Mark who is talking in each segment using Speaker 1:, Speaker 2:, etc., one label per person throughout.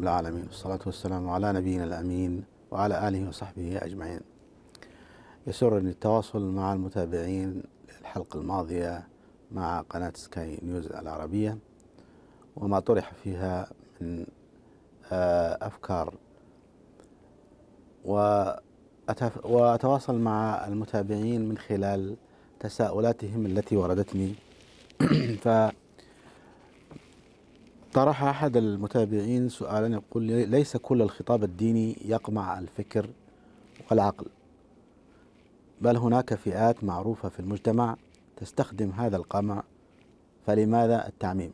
Speaker 1: رب العالمين والصلاة والسلام على نبينا الأمين وعلى آله وصحبه أجمعين يسرني التواصل مع المتابعين للحلقة الماضية مع قناة سكاي نيوز العربية وما طرح فيها من آه، أفكار وأتواصل مع المتابعين من خلال تساؤلاتهم التي وردتني ف طرح أحد المتابعين سؤالا يقول ليس كل الخطاب الديني يقمع الفكر والعقل بل هناك فئات معروفة في المجتمع تستخدم هذا القمع فلماذا التعميم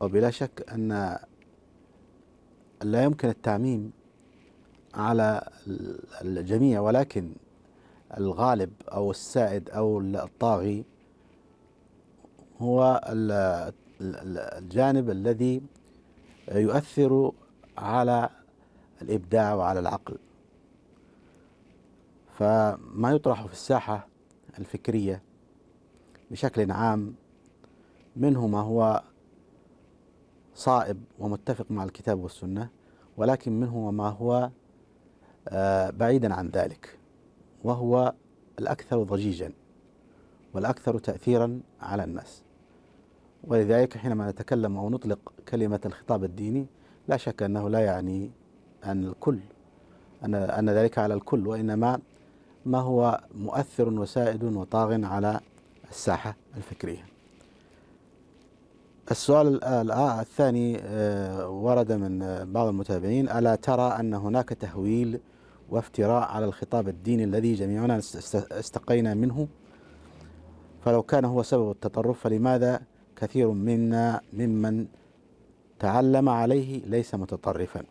Speaker 1: وبلا شك أن لا يمكن التعميم على الجميع ولكن الغالب أو السائد أو الطاغي هو الجانب الذي يؤثر على الإبداع وعلى العقل فما يطرح في الساحة الفكرية بشكل عام منه ما هو صائب ومتفق مع الكتاب والسنة ولكن منه ما هو آه، بعيدا عن ذلك وهو الأكثر ضجيجا والأكثر تأثيرا على الناس ولذلك حينما نتكلم أو نطلق كلمة الخطاب الديني لا شك أنه لا يعني أن الكل أن, أن ذلك على الكل وإنما ما هو مؤثر وسائد وطاغ على الساحة الفكرية السؤال آه، الثاني آه، ورد من بعض المتابعين ألا ترى أن هناك تهويل وافتراء على الخطاب الديني الذي جميعنا استقينا منه فلو كان هو سبب التطرف فلماذا كثير منا ممن تعلم عليه ليس متطرفا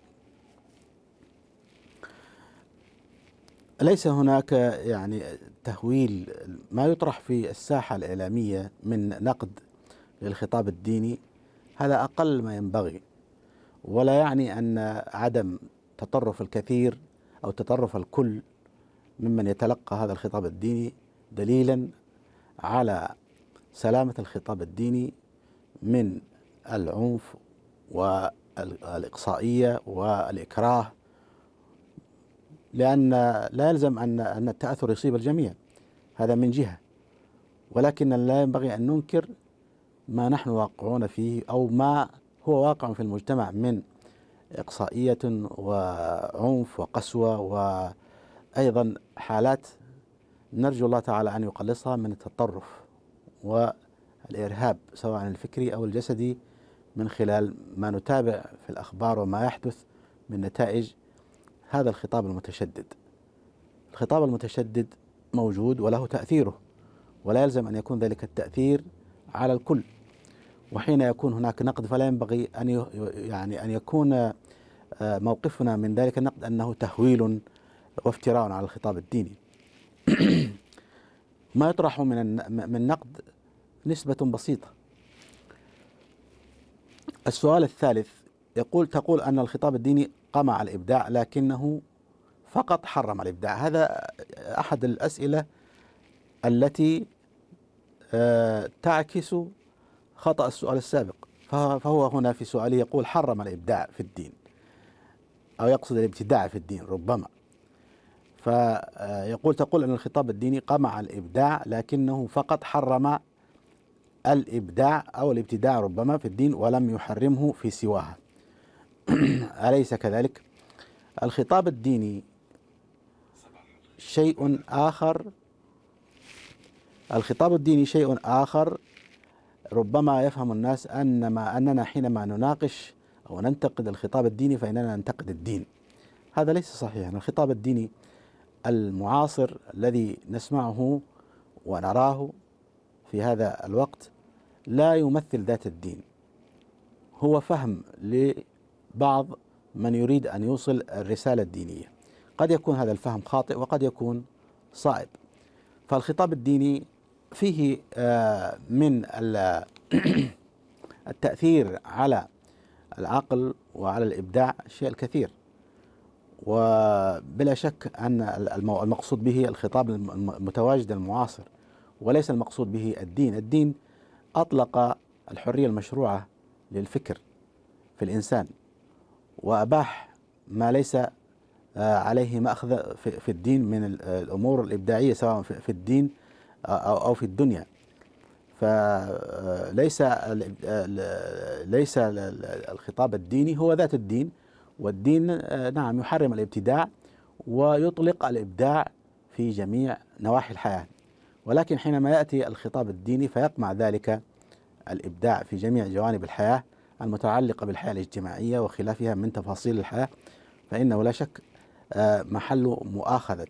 Speaker 1: ليس هناك يعني تهويل ما يطرح في الساحة الإعلامية من نقد للخطاب الديني هذا أقل ما ينبغي ولا يعني أن عدم تطرف الكثير أو تطرف الكل ممن يتلقى هذا الخطاب الديني دليلا على سلامة الخطاب الديني من العنف والإقصائية والإكراه لأن لا يلزم أن أن التأثر يصيب الجميع هذا من جهة ولكن لا ينبغي أن ننكر ما نحن واقعون فيه أو ما هو واقع في المجتمع من إقصائية وعنف وقسوة وأيضا حالات نرجو الله تعالى أن يقلصها من التطرف والإرهاب سواء الفكري أو الجسدي من خلال ما نتابع في الأخبار وما يحدث من نتائج هذا الخطاب المتشدد الخطاب المتشدد موجود وله تأثيره ولا يلزم أن يكون ذلك التأثير على الكل وحين يكون هناك نقد فلا ينبغي أن يعني أن يكون آه، موقفنا من ذلك النقد أنه تهويل وافتراء على الخطاب الديني ما يطرح من من نقد نسبة بسيطة السؤال الثالث يقول تقول أن الخطاب الديني قمع الإبداع لكنه فقط حرم الإبداع هذا أحد الأسئلة التي آه، تعكس خطأ السؤال السابق فهو هنا في سؤاله يقول حرم الإبداع في الدين أو يقصد الابتداع في الدين ربما فيقول آه، تقول أن الخطاب الديني قمع الإبداع لكنه فقط حرم الإبداع أو الابتداع ربما في الدين ولم يحرمه في سواها أليس كذلك؟ الخطاب الديني شيء آخر الخطاب الديني شيء آخر ربما يفهم الناس أن ما أننا حينما نناقش أو ننتقد الخطاب الديني فإننا ننتقد الدين هذا ليس صحيحا الخطاب الديني المعاصر الذي نسمعه ونراه في هذا الوقت لا يمثل ذات الدين هو فهم لبعض من يريد أن يوصل الرسالة الدينية قد يكون هذا الفهم خاطئ وقد يكون صائب فالخطاب الديني فيه آه، من التأثير على العقل وعلى الإبداع شيء الكثير وبلا شك أن المقصود به الخطاب المتواجد المعاصر وليس المقصود به الدين الدين أطلق الحرية المشروعة للفكر في الإنسان وأباح ما ليس آه، عليه مأخذ في الدين من آه، الأمور الإبداعية سواء في الدين آه، أو في الدنيا فليس ليس الخطاب الديني هو ذات الدين والدين نعم يحرم الابتداع ويطلق الإبداع في جميع نواحي الحياة ولكن حينما يأتي الخطاب الديني فيطمع ذلك الإبداع في جميع جوانب الحياة المتعلقة بالحياة الاجتماعية وخلافها من تفاصيل الحياة فإنه لا شك آه، محل مؤاخذة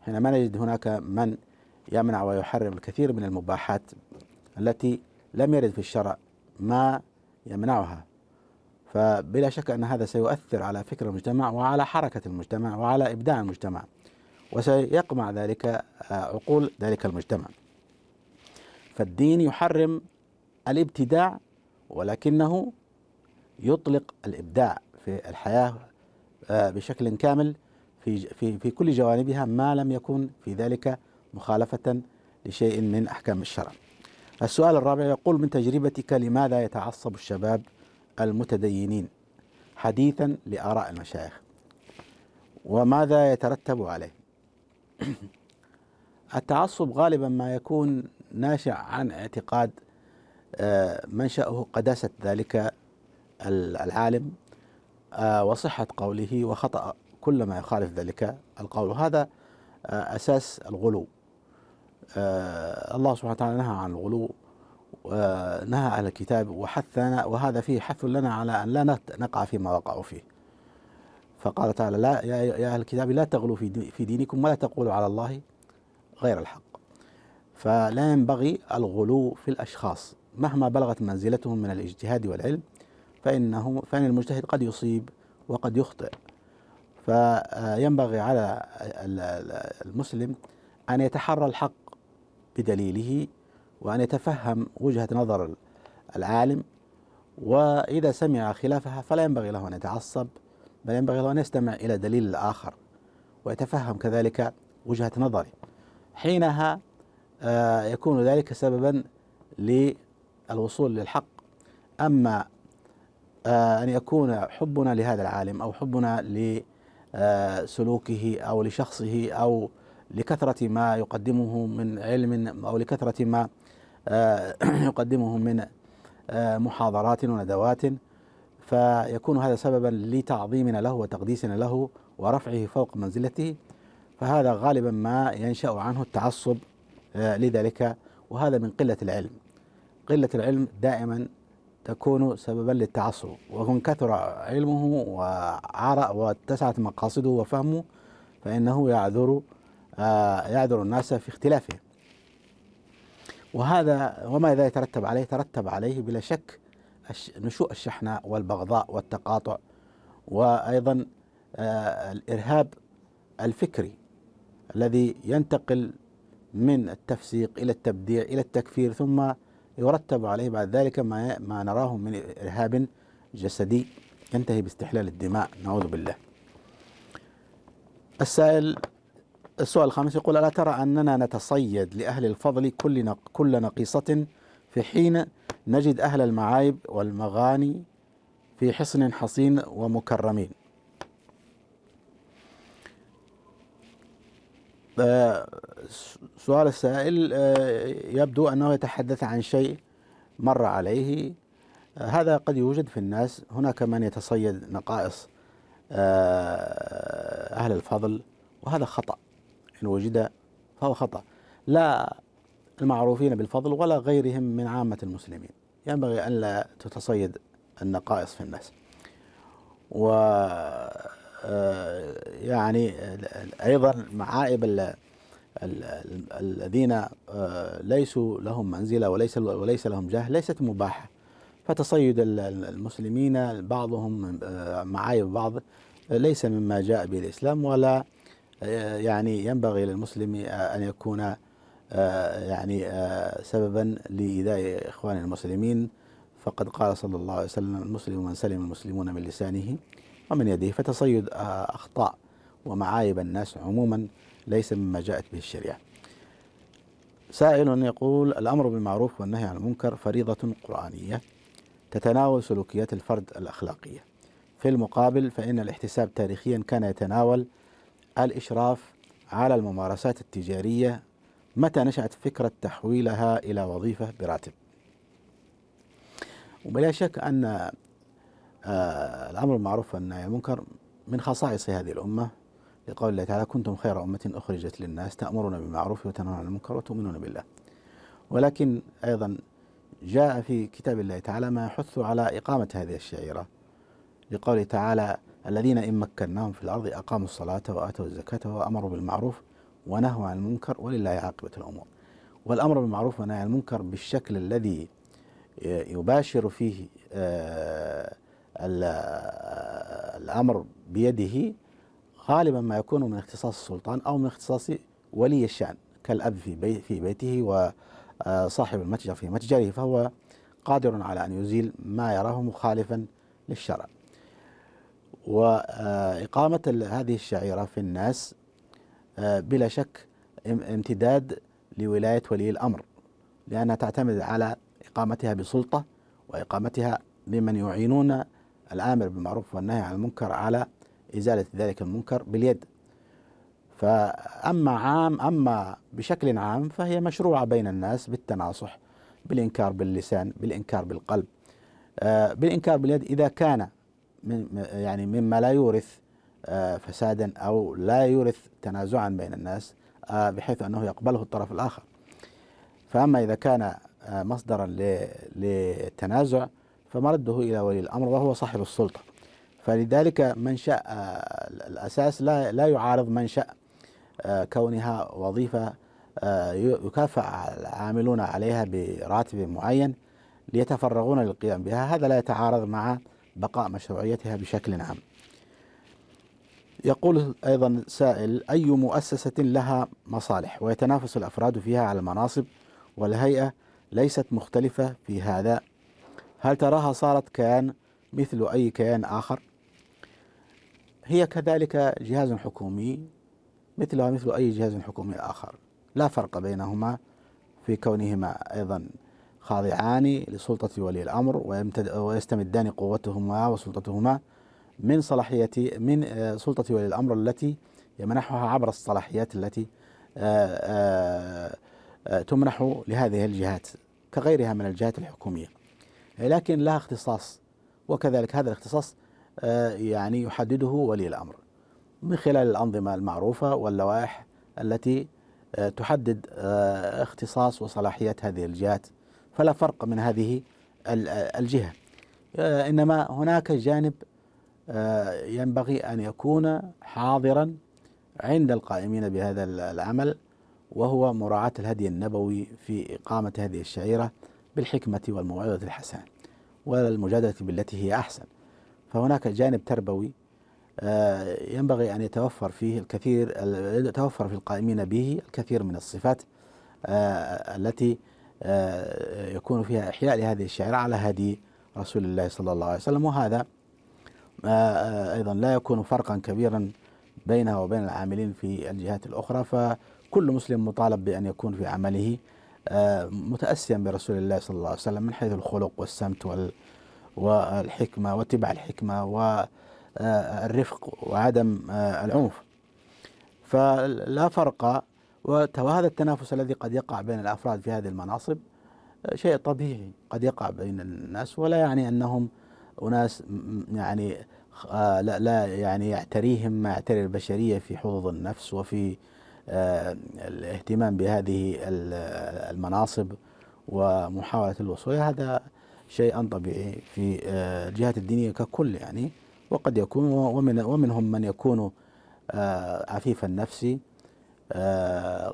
Speaker 1: حينما نجد هناك من يمنع ويحرم الكثير من المباحات التي لم يرد في الشرع ما يمنعها فبلا شك أن هذا سيؤثر على فكر المجتمع وعلى حركة المجتمع وعلى إبداع المجتمع وسيقمع ذلك آه، عقول ذلك المجتمع فالدين يحرم الابتداع ولكنه يطلق الابداع في الحياه آه، بشكل كامل في في في كل جوانبها ما لم يكن في ذلك مخالفه لشيء من احكام الشرع. السؤال الرابع يقول من تجربتك لماذا يتعصب الشباب المتدينين حديثا لاراء المشايخ؟ وماذا يترتب عليه؟ التعصب غالبا ما يكون ناشئ عن اعتقاد آه، منشأه قداسة ذلك العالم آه، وصحة قوله وخطأ كل ما يخالف ذلك القول وهذا آه، أساس الغلو الله سبحانه وتعالى نهى عن الغلو نهى على الكتاب وحثنا وهذا فيه حث لنا على أن لا نقع فيما وقعوا فيه فقال تعالى لا يا, يا أهل الكتاب لا تغلوا في, في دينكم ولا تقولوا على الله غير الحق فلا ينبغي الغلو في الأشخاص مهما بلغت منزلتهم من الاجتهاد والعلم فإنه فإن المجتهد قد يصيب وقد يخطئ فينبغي على المسلم أن يتحرى الحق بدليله وأن يتفهم وجهة نظر العالم وإذا سمع خلافها فلا ينبغي له أن يتعصب بل ينبغي له أن يستمع إلى دليل الآخر ويتفهم كذلك وجهة نظره حينها آه، يكون ذلك سببا للوصول للحق أما آه، أن يكون حبنا لهذا العالم أو حبنا لسلوكه آه، أو لشخصه أو لكثرة ما يقدمه من علم أو لكثرة ما يقدمه من محاضرات وندوات فيكون هذا سببا لتعظيمنا له وتقديسنا له ورفعه فوق منزلته فهذا غالبا ما ينشا عنه التعصب آه، لذلك وهذا من قله العلم قله العلم دائما تكون سببا للتعصب ومن كثر علمه وعرى واتسعت مقاصده وفهمه فانه يعذر آه، يعذر الناس في اختلافه وهذا وماذا يترتب عليه؟ يترتب عليه بلا شك نشوء الشحناء والبغضاء والتقاطع وأيضا آه، الإرهاب الفكري الذي ينتقل من التفسيق إلى التبديع إلى التكفير ثم يرتب عليه بعد ذلك ما ما نراه من إرهاب جسدي ينتهي باستحلال الدماء نعوذ بالله السائل السؤال الخامس يقول ألا ترى أننا نتصيد لأهل الفضل كل كل نقيصة في حين نجد أهل المعايب والمغاني في حصن حصين ومكرمين آه، سؤال السائل آه، يبدو أنه يتحدث عن شيء مر عليه آه، هذا قد يوجد في الناس هناك من يتصيد نقائص أهل الفضل وهذا خطأ إن وجد فهو خطأ لا المعروفين بالفضل ولا غيرهم من عامة المسلمين ينبغي ألا تتصيد النقائص في الناس و آه، يعني أيضا معائب الذين آه، ليسوا لهم منزلة وليس وليس لهم جاه ليست مباحة فتصيد المسلمين بعضهم آه، معايب بعض ليس مما جاء به الإسلام ولا يعني ينبغي للمسلم أن يكون آه، يعني آه، سببا لإيذاء إخوان المسلمين فقد قال صلى الله عليه وسلم المسلم من سلم المسلمون من لسانه ومن يده فتصيد آه، أخطاء ومعايب الناس عموما ليس مما جاءت به الشريعة سائل يقول الأمر بالمعروف والنهي عن المنكر فريضة قرآنية تتناول سلوكيات الفرد الأخلاقية في المقابل فإن الاحتساب تاريخيا كان يتناول الإشراف على الممارسات التجارية متى نشأت فكرة تحويلها إلى وظيفة براتب وبلا شك أن آه، الأمر المعروف والنهي عن المنكر من خصائص هذه الأمة لقول الله تعالى كنتم خير أمة أخرجت للناس تأمرون بالمعروف وتنهون عن المنكر وتؤمنون بالله ولكن أيضا جاء في كتاب الله تعالى ما يحث على إقامة هذه الشعيرة لقوله تعالى الذين إن مكناهم في الأرض أقاموا الصلاة وآتوا الزكاة وأمروا بالمعروف ونهوا عن المنكر ولله عاقبة الأمور والأمر بالمعروف والنهي عن المنكر بالشكل الذي يباشر فيه آه، آه، الأمر بيده غالبا ما يكون من اختصاص السلطان أو من اختصاص ولي الشأن كالأب في, في بيته وصاحب آه، المتجر في متجره فهو قادر على أن يزيل ما يراه مخالفا للشرع وإقامة هذه الشعيرة في الناس آه، بلا شك امتداد لولاية ولي الأمر لأنها تعتمد على إقامتها بسلطة وإقامتها بمن يعينون الآمر بالمعروف والنهي عن المنكر على إزالة ذلك المنكر باليد فأما عام أما بشكل عام فهي مشروعة بين الناس بالتناصح بالإنكار باللسان بالإنكار بالقلب آه، بالإنكار باليد إذا كان من يعني مما لا يورث آه، فسادا او لا يورث تنازعا بين الناس آه، بحيث انه يقبله الطرف الاخر. فاما اذا كان آه، مصدرا للتنازع فمرده الى ولي الامر وهو صاحب السلطه. فلذلك من شاء الاساس لا لا يعارض من شاء كونها وظيفه يكافأ العاملون عليها براتب معين ليتفرغون للقيام بها هذا لا يتعارض مع بقاء مشروعيتها بشكل عام. يقول أيضا سائل أي مؤسسة لها مصالح ويتنافس الأفراد فيها على المناصب والهيئة ليست مختلفة في هذا هل تراها صارت كيان مثل أي كيان آخر هي كذلك جهاز حكومي مثلها مثل أي جهاز حكومي آخر لا فرق بينهما في كونهما أيضا خاضعان لسلطة ولي الأمر ويستمدان قوتهما وسلطتهما من صلاحية من آه، سلطة ولي الأمر التي يمنحها عبر الصلاحيات التي آه، آه، تمنح لهذه الجهات كغيرها من الجهات الحكومية لكن لها اختصاص وكذلك هذا الاختصاص يعني يحدده ولي الأمر من خلال الأنظمة المعروفة واللوائح التي تحدد اختصاص وصلاحيات هذه الجهات فلا فرق من هذه الجهة إنما هناك جانب آه، ينبغي أن يكون حاضرا عند القائمين بهذا العمل وهو مراعاة الهدي النبوي في إقامة هذه الشعيرة بالحكمة والموعظة الحسنة والمجادلة بالتي هي أحسن فهناك جانب تربوي آه، ينبغي أن يتوفر فيه الكثير يتوفر في القائمين به الكثير من الصفات آه، التي يكون فيها إحياء لهذه الشعيرة على هدي رسول الله صلى الله عليه وسلم وهذا آه، أيضا لا يكون فرقا كبيرا بينها وبين العاملين في الجهات الأخرى فكل مسلم مطالب بأن يكون في عمله آه، متأسيا برسول الله صلى الله عليه وسلم من حيث الخلق والسمت والحكمة واتباع الحكمة والرفق آه، وعدم العنف فلا فرق وهذا التنافس الذي قد يقع بين الأفراد في هذه المناصب شيء طبيعي قد يقع بين الناس ولا يعني أنهم أناس يعني آه، لا لا يعني يعتريهم ما يعتري البشرية في حظوظ النفس وفي آه، الاهتمام بهذه المناصب ومحاولة الوصول هذا شيء طبيعي في آه، الجهات الدينية ككل يعني وقد يكون ومن ومنهم من يكون عفيف النفس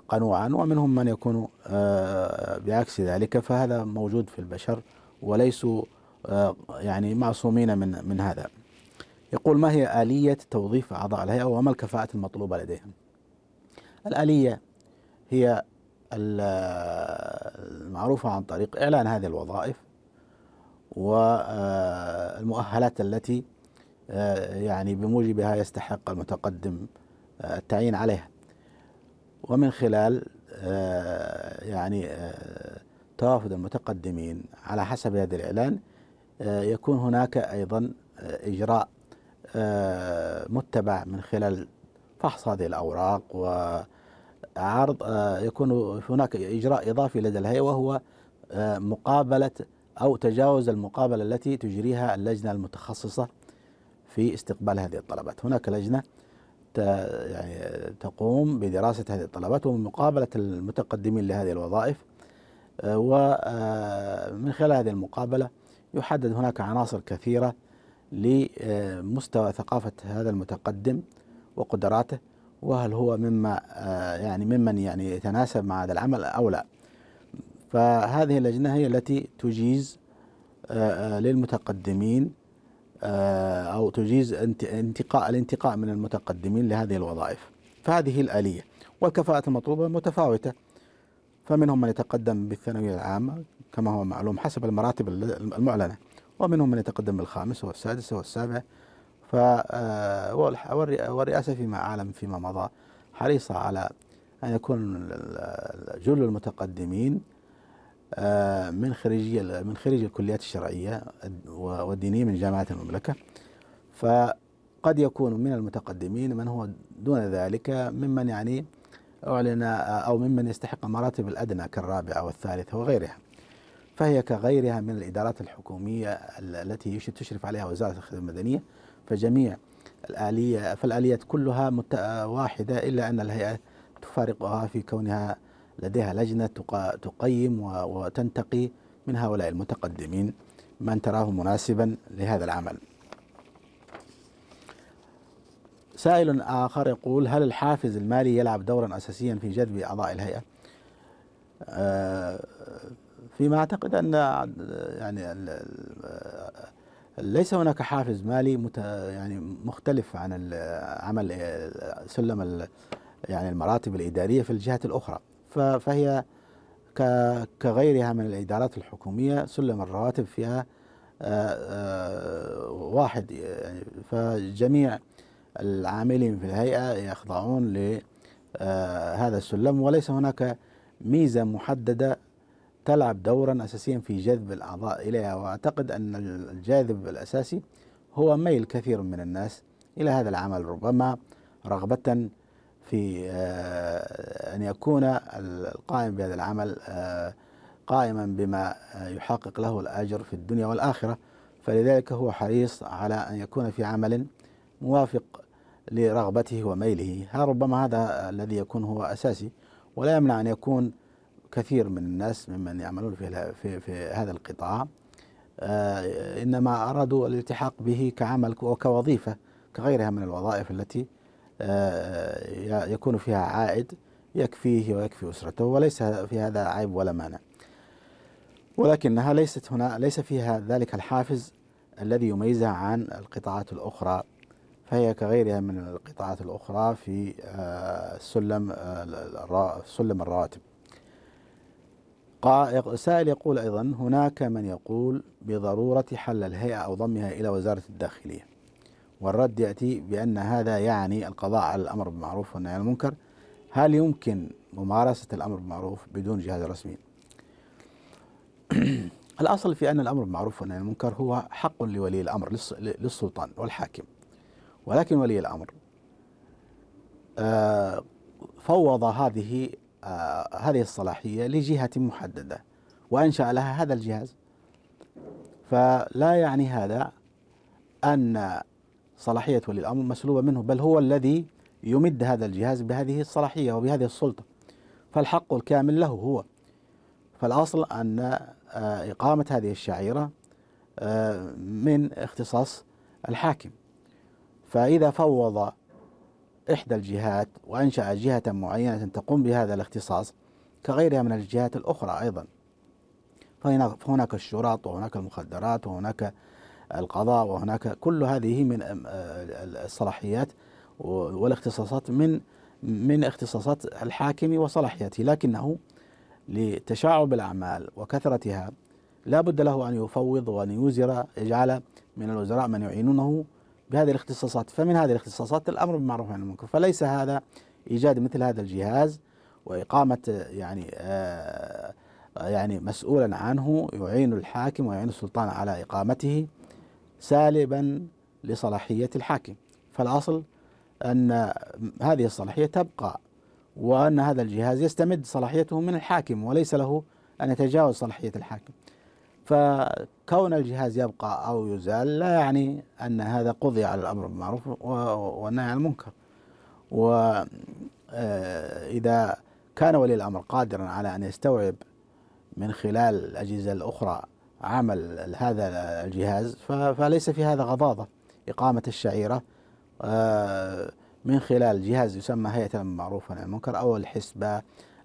Speaker 1: قنوعا ومنهم من يكون بعكس ذلك فهذا موجود في البشر وليسوا آه، يعني معصومين من من هذا يقول ما هي آلية توظيف أعضاء الهيئة وما الكفاءة المطلوبة لديهم الآلية هي آه، المعروفة عن طريق إعلان هذه الوظائف والمؤهلات آه، التي يعني بموجبها يستحق المتقدم التعيين عليها ومن خلال يعني توافد المتقدمين على حسب هذا الإعلان آه، يكون هناك أيضا آه، إجراء آه، متبع من خلال فحص هذه الأوراق وعرض يكون هناك إجراء إضافي لدى الهيئة وهو مقابلة أو تجاوز المقابلة التي تجريها اللجنة المتخصصة في استقبال هذه الطلبات هناك لجنة يعني تقوم بدراسة هذه الطلبات ومقابلة المتقدمين لهذه الوظائف ومن خلال هذه المقابلة يحدد هناك عناصر كثيرة لمستوى ثقافة هذا المتقدم وقدراته وهل هو مما آه، يعني ممن يعني يتناسب مع هذا العمل أو لا فهذه اللجنة هي التي تجيز آه، آه، للمتقدمين أو تجيز انتقاء الانتقاء من المتقدمين لهذه الوظائف فهذه الآلية والكفاءات المطلوبة متفاوتة فمنهم من يتقدم بالثانوية العامة كما هو معلوم حسب المراتب المعلنة ومنهم من يتقدم بالخامس والسادس والسابع ف آه، والرئاسة فيما أعلم فيما مضى حريصة على أن يكون جل المتقدمين آه، من خريجي من خريج الكليات الشرعية والدينية من جامعات المملكة فقد يكون من المتقدمين من هو دون ذلك ممن يعني أعلن آه، أو ممن يستحق مراتب الأدنى كالرابعة والثالثة وغيرها فهي كغيرها من الإدارات الحكومية التي تشرف عليها وزارة الخدمة المدنية فجميع الآلية فالآليات كلها واحدة إلا أن الهيئة تفارقها في كونها لديها لجنة تقيم وتنتقي من هؤلاء المتقدمين من تراه مناسبا لهذا العمل سائل آخر يقول هل الحافز المالي يلعب دورا أساسيا في جذب أعضاء الهيئة؟ آه، فيما اعتقد ان يعني ليس هناك حافز مالي مت يعني مختلف عن عمل سلم يعني المراتب الاداريه في الجهات الاخرى فهي كغيرها من الادارات الحكوميه سلم الرواتب فيها آه، آه، واحد يعني فجميع العاملين في الهيئه يخضعون لهذا آه، السلم وليس هناك ميزه محدده تلعب دورا اساسيا في جذب الاعضاء اليها واعتقد ان الجاذب الاساسي هو ميل كثير من الناس الى هذا العمل ربما رغبه في آه، ان يكون القائم بهذا العمل آه، قائما بما يحقق له الاجر في الدنيا والاخره فلذلك هو حريص على ان يكون في عمل موافق لرغبته وميله ربما هذا الذي يكون هو اساسي ولا يمنع ان يكون كثير من الناس ممن يعملون في, في, في هذا القطاع آه، إنما أرادوا الالتحاق به كعمل وكوظيفة كغيرها من الوظائف التي آه، يكون فيها عائد يكفيه ويكفي أسرته وليس في هذا عيب ولا مانع ولكنها ليست هنا ليس فيها ذلك الحافز الذي يميزها عن القطاعات الأخرى فهي كغيرها من القطاعات الأخرى في آه، سلم سلم الرواتب سائل يقول أيضا هناك من يقول بضرورة حل الهيئة أو ضمها إلى وزارة الداخلية والرد يأتي بأن هذا يعني القضاء على الأمر بالمعروف والنهي عن المنكر هل يمكن ممارسة الأمر بالمعروف بدون جهاز رسمي؟ الأصل في أن الأمر بالمعروف والنهي عن المنكر هو حق لولي الأمر للسلطان والحاكم ولكن ولي الأمر آه، فوض هذه آه، هذه الصلاحية لجهة محددة وأنشأ لها هذا الجهاز فلا يعني هذا أن صلاحية ولي الأمر مسلوبة منه بل هو الذي يمد هذا الجهاز بهذه الصلاحية وبهذه السلطة فالحق الكامل له هو فالأصل أن آه، إقامة هذه الشعيرة آه، من اختصاص الحاكم فإذا فوض إحدى الجهات وأنشأ جهة معينة تقوم بهذا الاختصاص كغيرها من الجهات الأخرى أيضا فهناك الشرط وهناك المخدرات وهناك القضاء وهناك كل هذه من الصلاحيات والاختصاصات من من اختصاصات الحاكم وصلاحياته لكنه لتشعب الأعمال وكثرتها لا بد له أن يفوض وأن يوزر يجعل من الوزراء من يعينونه بهذه الاختصاصات فمن هذه الاختصاصات الامر بالمعروف عن المنكر فليس هذا ايجاد مثل هذا الجهاز واقامه يعني آه يعني مسؤولا عنه يعين الحاكم ويعين السلطان على اقامته سالبا لصلاحيه الحاكم فالاصل ان هذه الصلاحيه تبقى وان هذا الجهاز يستمد صلاحيته من الحاكم وليس له ان يتجاوز صلاحيه الحاكم ف كون الجهاز يبقى أو يزال لا يعني أن هذا قضي على الأمر بالمعروف والنهي عن المنكر وإذا آه، كان ولي الأمر قادرا على أن يستوعب من خلال الأجهزة الأخرى عمل هذا الجهاز فليس في هذا غضاضة إقامة الشعيرة آه، من خلال جهاز يسمى هيئة المعروف المنكر أو الحسبة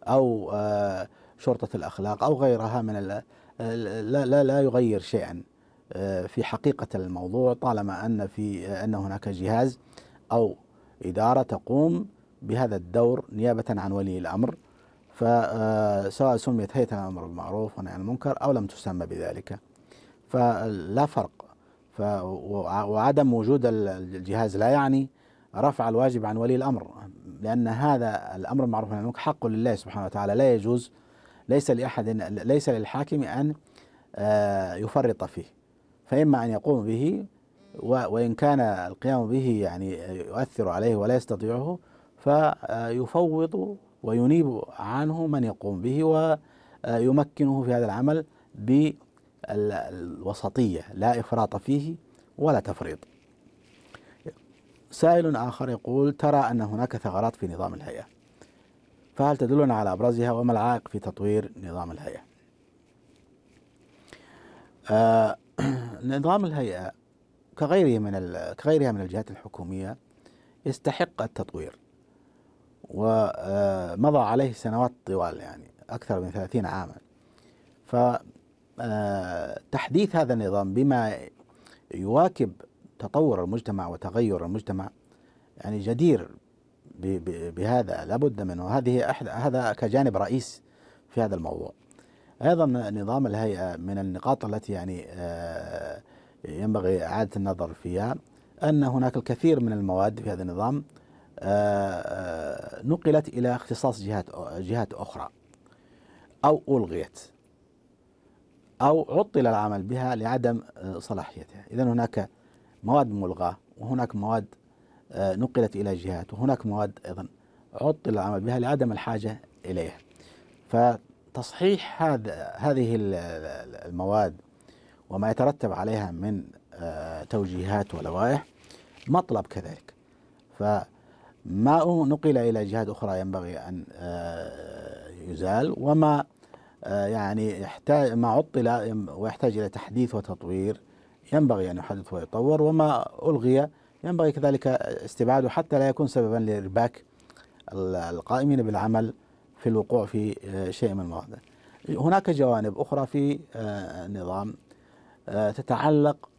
Speaker 1: أو آه، شرطة الأخلاق أو غيرها من لا لا لا يغير شيئا آه، في حقيقة الموضوع طالما أن في أن هناك جهاز أو إدارة تقوم بهذا الدور نيابة عن ولي الأمر فسواء آه، سميت هيئة الأمر بالمعروف والنهي عن المنكر أو لم تسمى بذلك فلا فرق وعدم وجود الجهاز لا يعني رفع الواجب عن ولي الأمر لأن هذا الأمر المعروف عن المنكر حق لله سبحانه وتعالى لا يجوز ليس لأحد ليس للحاكم أن آه، يفرط فيه فإما أن يقوم به وإن كان القيام به يعني آه، يؤثر عليه ولا يستطيعه فيفوض آه، وينيب عنه من يقوم به ويمكنه في هذا العمل بالوسطية لا إفراط فيه ولا تفريط سائل آخر يقول ترى أن هناك ثغرات في نظام الهيئة فهل تدلنا على أبرزها وما العائق في تطوير نظام الهيئة آه نظام الهيئة كغيره من كغيرها من الجهات الحكومية يستحق التطوير ومضى آه، عليه سنوات طوال يعني أكثر من 30 عاما ف آه، تحديث هذا النظام بما يواكب تطور المجتمع وتغير المجتمع يعني جدير بهذا لابد منه هذه أحد هذا كجانب رئيس في هذا الموضوع أيضا نظام الهيئة من النقاط التي يعني آه، ينبغي إعادة النظر فيها أن هناك الكثير من المواد في هذا النظام آه، آه، نقلت إلى اختصاص جهات جهات أخرى أو ألغيت أو عطل العمل بها لعدم صلاحيتها إذا هناك مواد ملغاة وهناك مواد آه، نقلت إلى جهات وهناك مواد أيضا عطل العمل بها لعدم الحاجة إليها فتصحيح هذا هذه المواد وما يترتب عليها من آه، توجيهات ولوائح مطلب كذلك فما نقل إلى جهات أخرى ينبغي أن آه، يزال وما يعني يحتاج ما عطل ويحتاج إلى تحديث وتطوير ينبغي أن يحدث ويطور وما ألغي ينبغي كذلك استبعاده حتى لا يكون سببا لإرباك القائمين بالعمل في الوقوع في آه، شيء من المواضع هناك جوانب أخرى في النظام آه، آه، تتعلق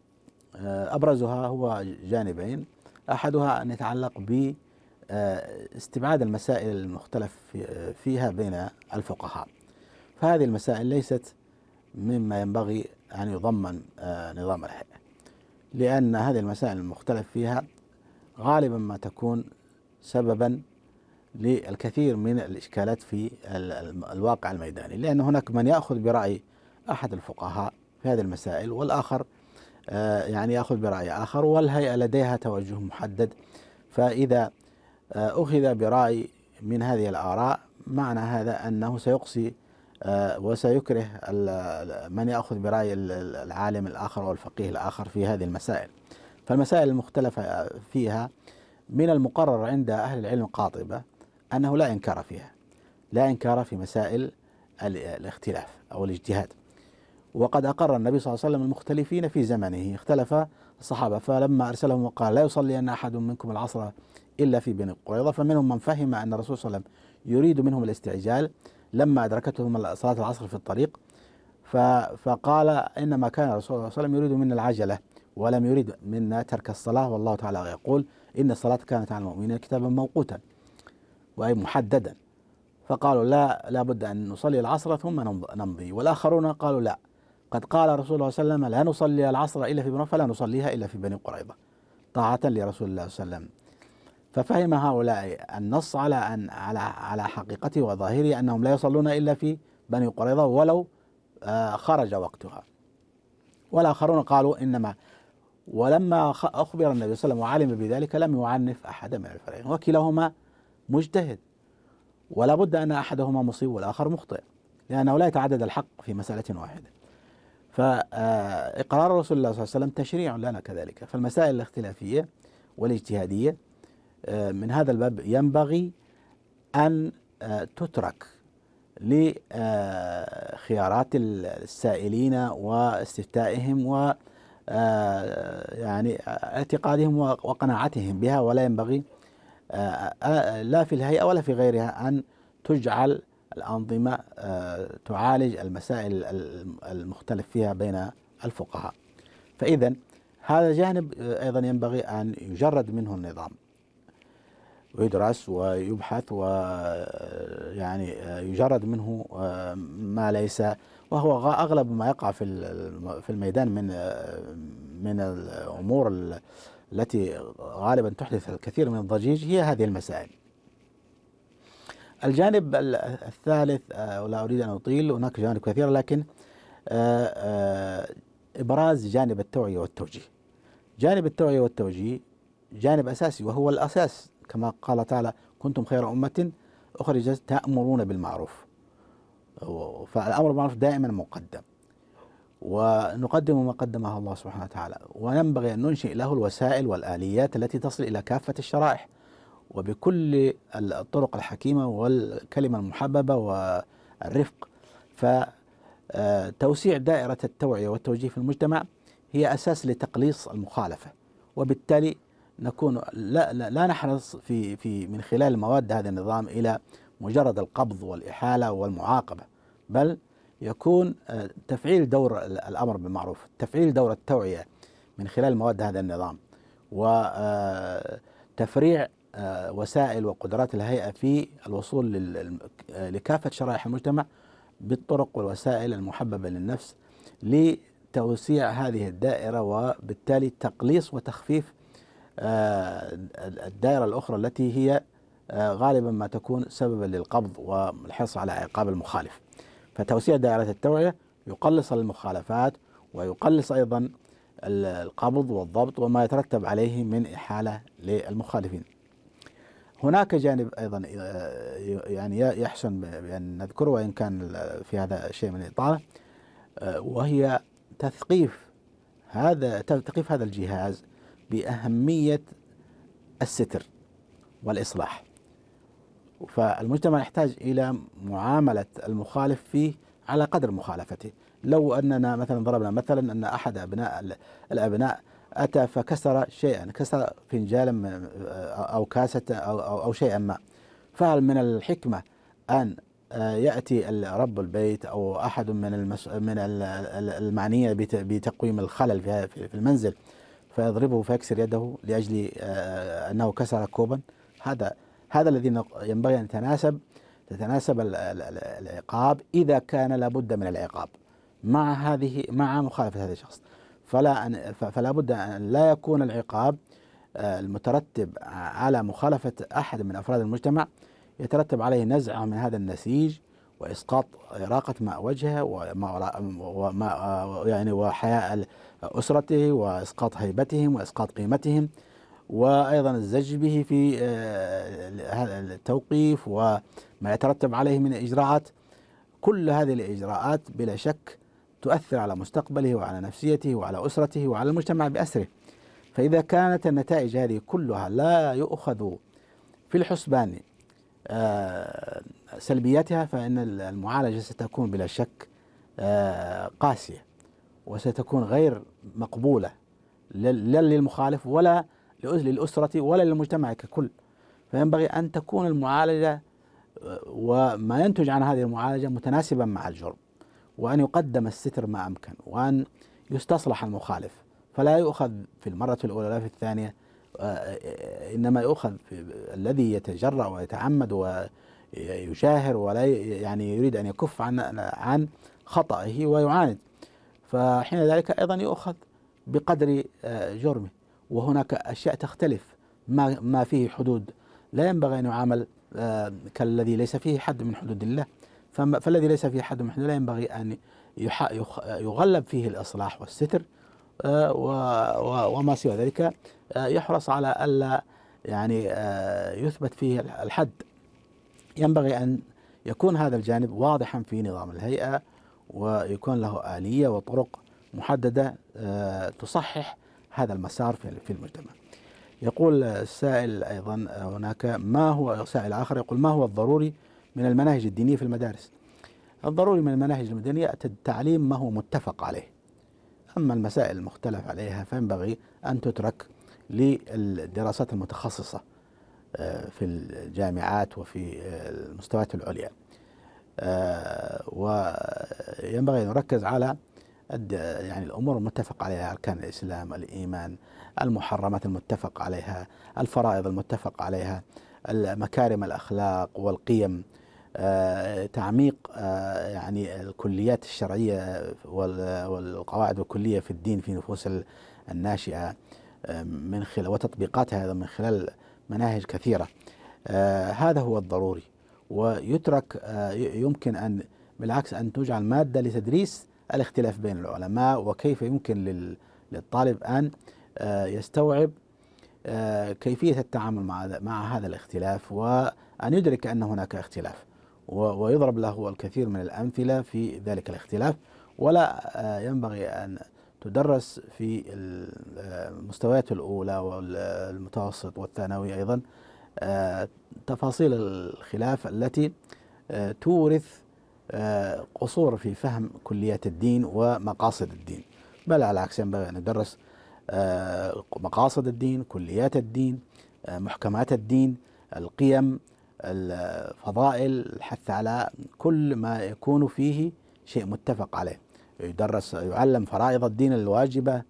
Speaker 1: أبرزها هو جانبين أحدها أن يتعلق ب استبعاد المسائل المختلف فيها بين الفقهاء فهذه المسائل ليست مما ينبغي أن يضمن نظام الحياة لأن هذه المسائل المختلف فيها غالبا ما تكون سببا للكثير من الإشكالات في الواقع الميداني لأن هناك من يأخذ برأي أحد الفقهاء في هذه المسائل والآخر آه، يعني يأخذ برأي آخر والهيئة لديها توجه محدد فإذا آه، أخذ برأي من هذه الآراء معنى هذا أنه سيقصي آه، وسيكره من يأخذ برأي العالم الآخر أو الفقيه الآخر في هذه المسائل فالمسائل المختلفة فيها من المقرر عند أهل العلم قاطبة أنه لا إنكار فيها لا إنكار في مسائل الاختلاف أو الاجتهاد وقد أقر النبي صلى الله عليه وسلم المختلفين في زمنه اختلف الصحابة فلما أرسلهم وقال لا يصلي أن أحد منكم العصر إلا في بني قريظة فمنهم من فهم أن الرسول صلى الله عليه وسلم يريد منهم الاستعجال لما أدركتهم صلاة العصر في الطريق فقال إنما كان الرسول صلى الله عليه وسلم يريد منا العجلة ولم يريد منا ترك الصلاة والله تعالى يقول إن الصلاة كانت على المؤمنين كتابا موقوتا وأي محددا فقالوا لا لابد أن نصلي العصر ثم نمضي والآخرون قالوا لا قد قال رسول الله صلى الله عليه وسلم لا نصلي العصر إلا في بني فلا نصليها إلا في بني قريظة طاعة لرسول الله صلى الله عليه وسلم ففهم هؤلاء النص على أن على على حقيقته وظاهره أنهم لا يصلون إلا في بني قريظة ولو آه، خرج وقتها والآخرون قالوا إنما ولما أخبر النبي صلى الله عليه وسلم وعلم بذلك لم يعنف أحدا من الفريقين وكلاهما مجتهد ولا بد أن أحدهما مصيب والآخر مخطئ لأنه لا يتعدد الحق في مسألة واحدة فإقرار آه، رسول الله صلى الله عليه وسلم تشريع لنا كذلك فالمسائل الاختلافية والاجتهادية آه، من هذا الباب ينبغي أن آه، تترك لخيارات آه، السائلين واستفتائهم و يعني اعتقادهم وقناعتهم بها ولا ينبغي لا في الهيئة ولا في غيرها أن تجعل الأنظمة تعالج المسائل المختلف فيها بين الفقهاء فإذا هذا جانب أيضا ينبغي أن يجرد منه النظام ويدرس ويبحث ويعني يجرد منه ما ليس وهو اغلب ما يقع في في الميدان من من الامور التي غالبا تحدث الكثير من الضجيج هي هذه المسائل. الجانب الثالث ولا اريد ان اطيل هناك جوانب كثيره لكن ابراز جانب التوعيه والتوجيه. جانب التوعيه والتوجيه جانب اساسي وهو الاساس كما قال تعالى كنتم خير أمة أخرجت تأمرون بالمعروف فالأمر بالمعروف دائما مقدم ونقدم ما قدمه الله سبحانه وتعالى وينبغي أن ننشئ له الوسائل والآليات التي تصل إلى كافة الشرائح وبكل الطرق الحكيمة والكلمة المحببة والرفق فتوسيع آه، دائرة التوعية والتوجيه في المجتمع هي أساس لتقليص المخالفة وبالتالي نكون لا لا, لا نحرص في في من خلال مواد هذا النظام الى مجرد القبض والاحاله والمعاقبه بل يكون آه، تفعيل دور الامر بالمعروف، تفعيل دور التوعيه من خلال مواد هذا النظام وتفريع آه، آه، وسائل وقدرات الهيئه في الوصول لكافه شرائح المجتمع بالطرق والوسائل المحببه للنفس لتوسيع هذه الدائره وبالتالي تقليص وتخفيف آه، الدائرة الأخرى التي هي آه، غالبا ما تكون سببا للقبض والحرص على عقاب المخالف فتوسيع دائرة التوعية يقلص المخالفات ويقلص أيضا القبض والضبط وما يترتب عليه من إحالة للمخالفين هناك جانب ايضا آه، يعني يحسن بان نذكره وان كان في هذا شيء من الاطاله وهي تثقيف هذا تثقيف هذا الجهاز باهميه الستر والاصلاح. فالمجتمع يحتاج الى معامله المخالف فيه على قدر مخالفته، لو اننا مثلا ضربنا مثلا ان احد ابناء الابناء اتى فكسر شيئا، كسر فنجالا او كاسه او او, شيئا ما. فهل من الحكمه ان آه، ياتي رب البيت او احد من المس... من المعنيه بتقويم الخلل في المنزل فيضربه فيكسر يده لاجل آه، انه كسر كوبا هذا هذا الذي ينبغي ان يتناسب تتناسب العقاب اذا كان لابد من العقاب مع هذه مع مخالفه هذا الشخص فلا أن فلا بد ان لا يكون العقاب آه، المترتب على مخالفه احد من افراد المجتمع يترتب عليه نزعه من هذا النسيج واسقاط اراقه ماء وجهه وما آه، يعني وحياء أسرته وإسقاط هيبتهم وإسقاط قيمتهم وأيضا الزج به في آه، التوقيف وما يترتب عليه من إجراءات كل هذه الإجراءات بلا شك تؤثر على مستقبله وعلى نفسيته وعلى أسرته وعلى المجتمع بأسره فإذا كانت النتائج هذه كلها لا يؤخذ في الحسبان آه، سلبياتها فإن المعالجة ستكون بلا شك آه، قاسية وستكون غير مقبولة لا للمخالف ولا للأسرة ولا للمجتمع ككل فينبغي أن تكون المعالجة وما ينتج عن هذه المعالجة متناسبا مع الجرم وأن يقدم الستر ما أمكن وأن يستصلح المخالف فلا يؤخذ في المرة الأولى لا في الثانية آه، آه، إنما يؤخذ الذي يتجرأ ويتعمد ويجاهر ولا يعني يريد أن يكف عن عن خطئه ويعاند فحين ذلك أيضا يؤخذ بقدر آه، جرمه وهناك أشياء تختلف ما, ما فيه حدود لا ينبغي أن يعامل آه، كالذي ليس فيه حد من حدود الله فالذي ليس فيه حد من حدود الله لا ينبغي أن يغلب فيه الإصلاح والستر آه، وما سوى ذلك يحرص على ألا يعني يثبت فيه الحد ينبغي أن يكون هذا الجانب واضحا في نظام الهيئة ويكون له آلية وطرق محددة آه، تصحح هذا المسار في المجتمع يقول السائل أيضا آه، هناك ما هو سائل آخر يقول ما هو الضروري من المناهج الدينية في المدارس الضروري من المناهج المدنية التعليم ما هو متفق عليه أما المسائل المختلف عليها فينبغي أن تترك للدراسات المتخصصة آه، في الجامعات وفي المستويات العليا و ينبغي أن نركز على يعني الأمور المتفق عليها أركان الإسلام الإيمان المحرمات المتفق عليها الفرائض المتفق عليها مكارم الأخلاق والقيم آه، تعميق آه، يعني الكليات الشرعية والقواعد الكلية في الدين في نفوس الناشئة آه، من خلال وتطبيقاتها ايضا من خلال مناهج كثيرة هذا هو الضروري ويترك يمكن أن بالعكس أن تجعل مادة لتدريس الاختلاف بين العلماء وكيف يمكن للطالب أن آه، يستوعب آه، كيفية التعامل مع مع هذا الاختلاف وأن يدرك أن هناك اختلاف ويضرب له الكثير من الأمثلة في ذلك الاختلاف ولا آه، ينبغي أن تدرس في المستويات الأولى والمتوسط والثانوي أيضا تفاصيل الخلاف التي تورث آه، قصور في فهم كليات الدين ومقاصد الدين بل على العكس ينبغي أن ندرس آه، مقاصد الدين كليات الدين آه، محكمات الدين القيم الفضائل الحث على كل ما يكون فيه شيء متفق عليه يدرس يعلم فرائض الدين الواجبة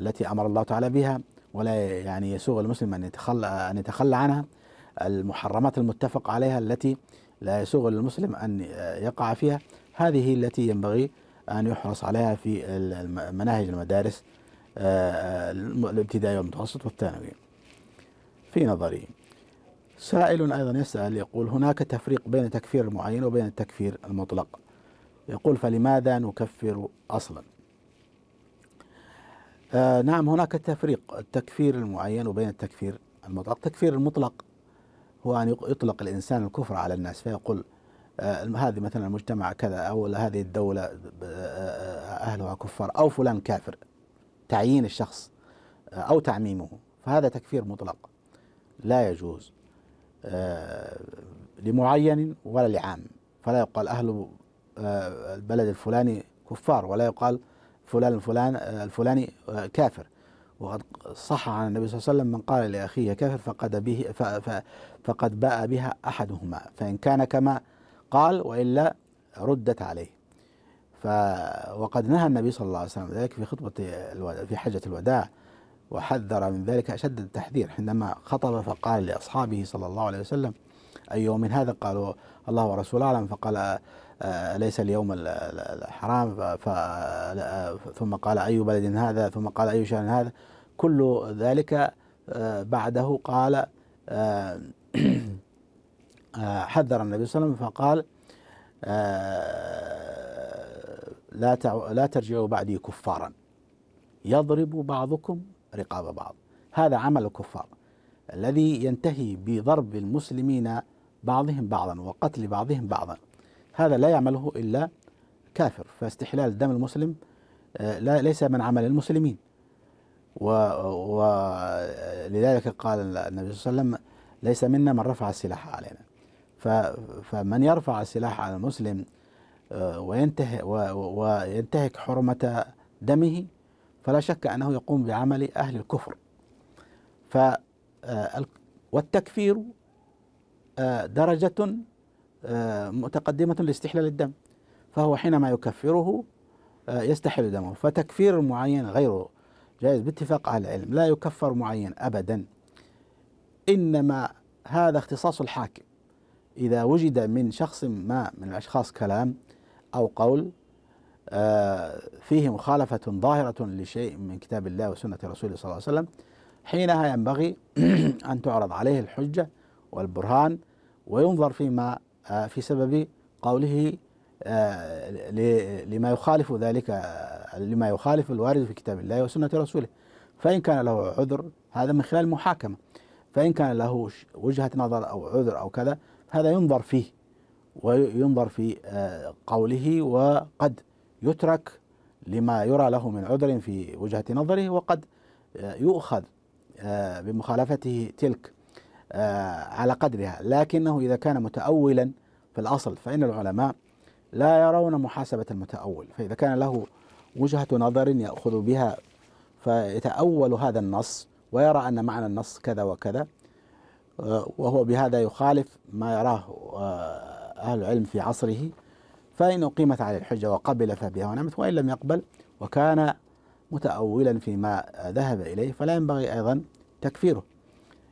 Speaker 1: التي أمر الله تعالى بها ولا يعني يسوغ المسلم أن يتخلى أن يتخلى عنها المحرمات المتفق عليها التي لا يسوغ للمسلم أن آه، يقع فيها هذه التي ينبغي أن يحرص عليها في مناهج المدارس آه، آه، الابتدائي والمتوسط والثانوي في نظري سائل أيضا يسأل يقول هناك تفريق بين تكفير معين وبين التكفير المطلق يقول فلماذا نكفر أصلا آه نعم هناك تفريق التكفير المعين وبين التكفير المطلق التكفير المطلق هو أن يطلق الإنسان الكفر على الناس فيقول آه، هذه مثلا المجتمع كذا أو هذه الدولة آه، آه، أهلها كفار أو فلان كافر تعيين الشخص أو تعميمه فهذا تكفير مطلق لا يجوز لمعين ولا لعام فلا يقال أهل البلد الفلاني كفار ولا يقال فلان الفلان الفلاني كافر وقد صح عن النبي صلى الله عليه وسلم من قال لأخيه كافر فقد به فقد باء بها أحدهما فإن كان كما قال وإلا ردت عليه ف وقد نهى النبي صلى الله عليه وسلم ذلك في خطبة الودا في حجة الوداع وحذر من ذلك أشد التحذير حينما خطب فقال لأصحابه صلى الله عليه وسلم أي يوم هذا قالوا الله ورسوله أعلم فقال آه، آه، ليس اليوم الحرام ثم قال أي بلد هذا ثم قال أي شهر هذا كل ذلك آه، بعده قال آه، حذر النبي صلى الله عليه وسلم فقال آه، لا لا ترجعوا بعدي كفارا يضرب بعضكم رقاب بعض هذا عمل الكفار الذي ينتهي بضرب المسلمين بعضهم بعضا وقتل بعضهم بعضا هذا لا يعمله الا كافر فاستحلال دم المسلم آه، لا ليس من عمل المسلمين ولذلك قال النبي صلى الله عليه وسلم ليس منا من رفع السلاح علينا فمن يرفع السلاح على المسلم آه، وينتهك وينتهك حرمة دمه فلا شك أنه يقوم بعمل أهل الكفر ف آه، والتكفير آه، درجة متقدمة لاستحلال الدم فهو حينما يكفره يستحل دمه فتكفير معين غير جائز باتفاق أهل العلم لا يكفر معين أبدا إنما هذا اختصاص الحاكم إذا وجد من شخص ما من الأشخاص كلام أو قول آه، فيه مخالفة ظاهرة لشيء من كتاب الله وسنة رسوله صلى الله عليه وسلم حينها ينبغي أن تعرض عليه الحجة والبرهان وينظر فيما آه، في سبب قوله آه، لما يخالف ذلك لما يخالف الوارد في كتاب الله وسنة رسوله فإن كان له عذر هذا من خلال المحاكمة فإن كان له وجهة نظر أو عذر أو كذا هذا ينظر فيه وينظر في آه، قوله وقد يترك لما يرى له من عذر في وجهة نظره وقد آه، يؤخذ آه، بمخالفته تلك على قدرها لكنه إذا كان متأولا في الأصل فإن العلماء لا يرون محاسبة المتأول فإذا كان له وجهة نظر يأخذ بها فيتأول هذا النص ويرى أن معنى النص كذا وكذا آه، وهو بهذا يخالف ما يراه آه، أهل العلم في عصره فإن أقيمت عليه الحجة وقبل فبها ونعمت وإن لم يقبل وكان متأولا فيما ذهب إليه فلا ينبغي أيضا تكفيره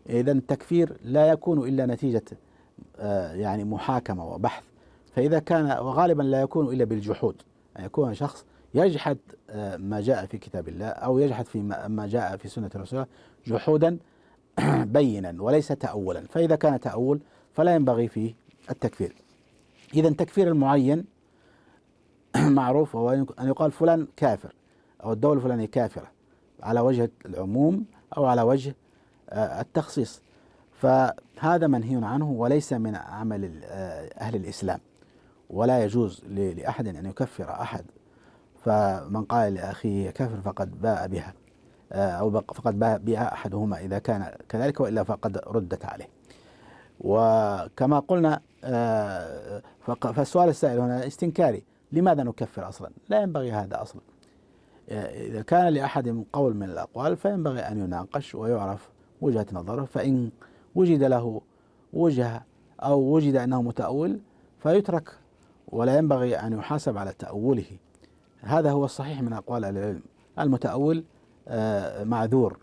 Speaker 1: إذا التكفير لا يكون إلا نتيجة آه، يعني محاكمة وبحث فإذا كان وغالبا لا يكون إلا بالجحود أن يعني يكون شخص يجحد آه، ما جاء في كتاب الله أو يجحد في ما جاء في سنة الرسول جحودا بينا وليس تأولا فإذا كان تأول فلا ينبغي فيه التكفير إذا تكفير المعين معروف هو أن يقال فلان كافر أو الدولة الفلانية كافرة على وجه العموم أو على وجه آه، التخصيص فهذا منهي عنه وليس من عمل آه، أهل الإسلام ولا يجوز لأحد أن يكفر أحد فمن قال لأخيه كافر فقد باء بها آه، أو فقد باء بها أحدهما إذا كان كذلك وإلا فقد ردت عليه وكما قلنا آه، فالسؤال السائل هنا استنكاري لماذا نكفر أصلا لا ينبغي هذا أصلا آه، إذا كان لأحد قول من الأقوال فينبغي أن يناقش ويعرف وجهة نظره فإن وجد له وجهة أو وجد أنه متأول فيترك ولا ينبغي أن يحاسب على تأوله هذا هو الصحيح من أقوال أهل العلم المتأول آه، معذور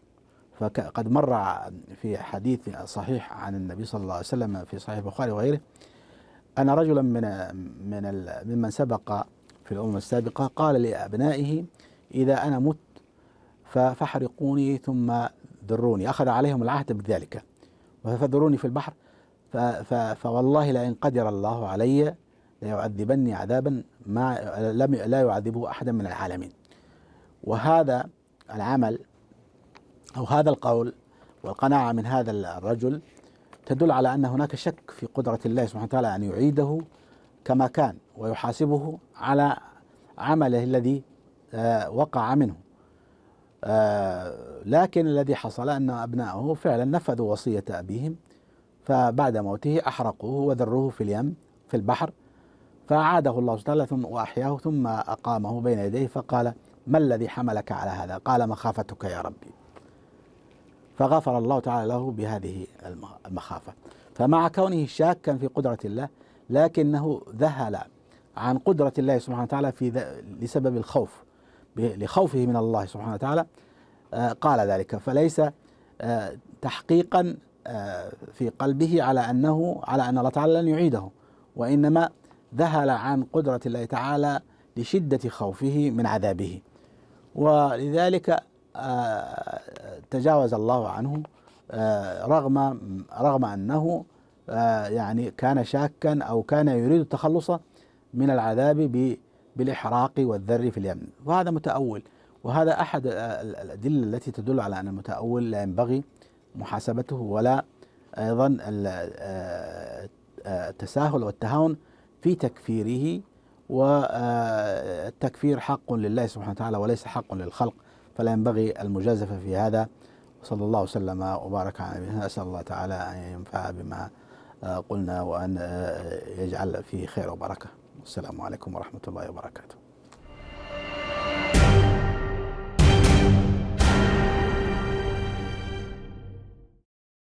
Speaker 1: فقد مر في حديث صحيح عن النبي صلى الله عليه وسلم في صحيح البخاري وغيره أن رجلا من من ممن سبق في الأمم السابقة قال لأبنائه إذا أنا مت فاحرقوني ثم ذروني أخذ عليهم العهد بذلك فذروني في البحر فوالله لئن قدر الله علي ليعذبني عذابا ما لم لا يعذبه احدا من العالمين وهذا العمل او هذا القول والقناعه من هذا الرجل تدل على ان هناك شك في قدره الله سبحانه وتعالى ان يعيده كما كان ويحاسبه على عمله الذي آه، وقع منه آه، لكن الذي حصل أن أبنائه فعلا نفذوا وصية أبيهم فبعد موته أحرقوه وذروه في اليم في البحر فأعاده الله تعالى ثم وأحياه ثم أقامه بين يديه فقال ما الذي حملك على هذا قال مخافتك يا ربي فغفر الله تعالى له بهذه المخافة فمع كونه شاكا في قدرة الله لكنه ذهل عن قدرة الله سبحانه وتعالى في لسبب الخوف لخوفه من الله سبحانه وتعالى آه، قال ذلك فليس آه، تحقيقا آه، في قلبه على أنه على أن الله تعالى لن يعيده وإنما ذهل عن قدرة الله تعالى لشدة خوفه من عذابه ولذلك آه، تجاوز الله عنه آه، رغم رغم أنه آه، يعني كان شاكا أو كان يريد التخلص من العذاب بالإحراق والذر في اليمن وهذا متأول وهذا أحد الأدلة التي تدل على أن المتأول لا ينبغي محاسبته ولا أيضا التساهل والتهاون في تكفيره والتكفير آه، حق لله سبحانه وتعالى وليس حق للخلق فلا ينبغي المجازفة في هذا وصلى الله وسلم وبارك على نبينا أسأل الله تعالى أن ينفع بما آه، قلنا وأن آه، يجعل فيه خير وبركة والسلام عليكم ورحمة الله وبركاته